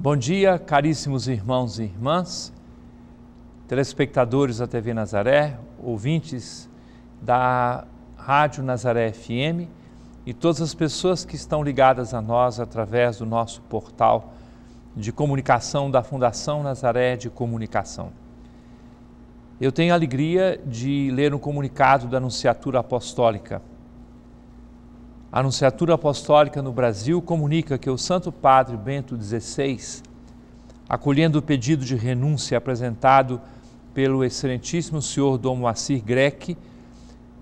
Bom dia, caríssimos irmãos e irmãs, telespectadores da TV Nazaré, ouvintes da Rádio Nazaré FM e todas as pessoas que estão ligadas a nós através do nosso portal de comunicação da Fundação Nazaré de Comunicação. Eu tenho a alegria de ler um comunicado da Anunciatura Apostólica a Anunciatura Apostólica no Brasil comunica que o Santo Padre Bento XVI, acolhendo o pedido de renúncia apresentado pelo Excelentíssimo Senhor Dom Moacir Greck,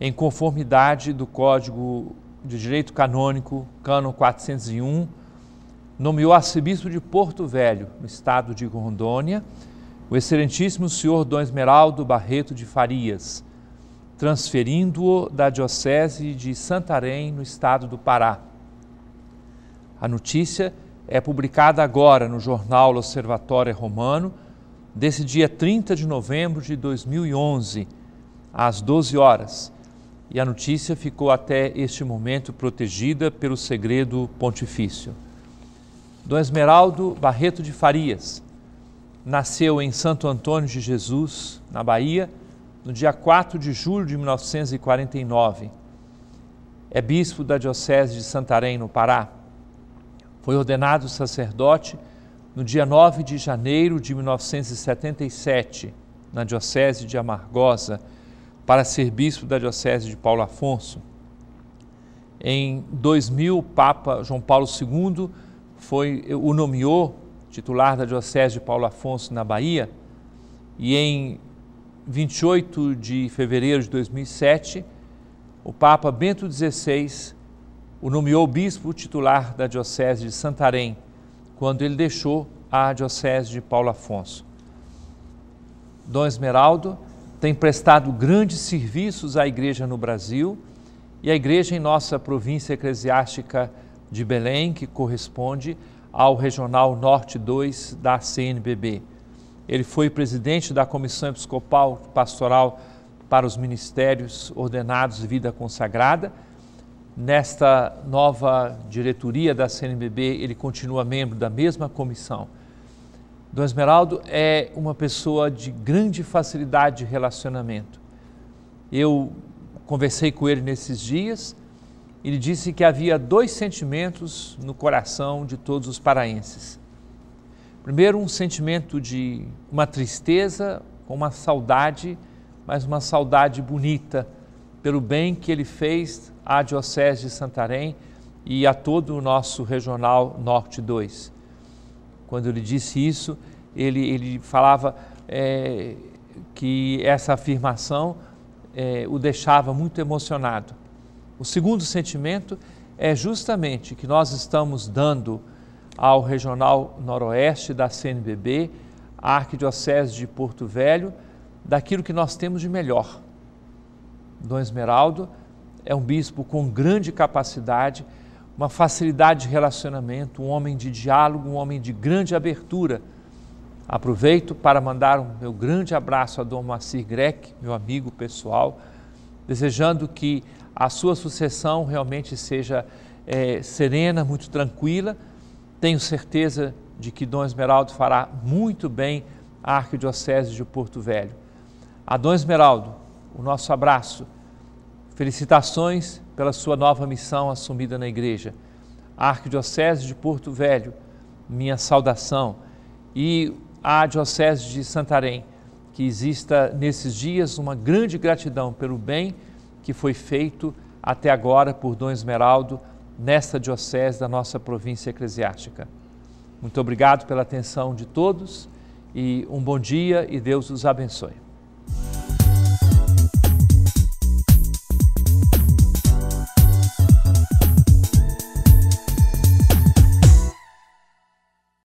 em conformidade do Código de Direito Canônico, cano 401, nomeou arcebispo de Porto Velho, no estado de Rondônia, o Excelentíssimo Senhor Dom Esmeraldo Barreto de Farias transferindo-o da Diocese de Santarém, no estado do Pará. A notícia é publicada agora no jornal Observatório Romano, desse dia 30 de novembro de 2011, às 12 horas, e a notícia ficou até este momento protegida pelo segredo pontifício. Dom Esmeraldo Barreto de Farias nasceu em Santo Antônio de Jesus, na Bahia, no dia 4 de julho de 1949. É bispo da Diocese de Santarém, no Pará. Foi ordenado sacerdote no dia 9 de janeiro de 1977, na Diocese de Amargosa, para ser bispo da Diocese de Paulo Afonso. Em 2000, o Papa João Paulo II foi, o nomeou titular da Diocese de Paulo Afonso, na Bahia, e em 28 de fevereiro de 2007, o Papa Bento XVI o nomeou bispo titular da Diocese de Santarém, quando ele deixou a Diocese de Paulo Afonso. Dom Esmeraldo tem prestado grandes serviços à Igreja no Brasil e à Igreja em nossa província eclesiástica de Belém, que corresponde ao Regional Norte 2 da CNBB. Ele foi presidente da Comissão Episcopal Pastoral para os Ministérios Ordenados de Vida Consagrada. Nesta nova diretoria da CNBB, ele continua membro da mesma comissão. Dom Esmeraldo é uma pessoa de grande facilidade de relacionamento. Eu conversei com ele nesses dias. Ele disse que havia dois sentimentos no coração de todos os paraenses: Primeiro, um sentimento de uma tristeza, uma saudade, mas uma saudade bonita pelo bem que ele fez à Diocese de Santarém e a todo o nosso Regional Norte 2. Quando ele disse isso, ele, ele falava é, que essa afirmação é, o deixava muito emocionado. O segundo sentimento é justamente que nós estamos dando ao Regional Noroeste da CNBB, à Arquidiocese de Porto Velho, daquilo que nós temos de melhor. Dom Esmeraldo é um bispo com grande capacidade, uma facilidade de relacionamento, um homem de diálogo, um homem de grande abertura. Aproveito para mandar um meu grande abraço a Dom Moacir Greck, meu amigo pessoal, desejando que a sua sucessão realmente seja é, serena, muito tranquila, tenho certeza de que Dom Esmeraldo fará muito bem à Arquidiocese de Porto Velho. A Dom Esmeraldo, o nosso abraço. Felicitações pela sua nova missão assumida na Igreja. A Arquidiocese de Porto Velho, minha saudação. E a Diocese de Santarém, que exista nesses dias uma grande gratidão pelo bem que foi feito até agora por Dom Esmeraldo nesta diocese da nossa província eclesiástica. Muito obrigado pela atenção de todos e um bom dia e Deus os abençoe.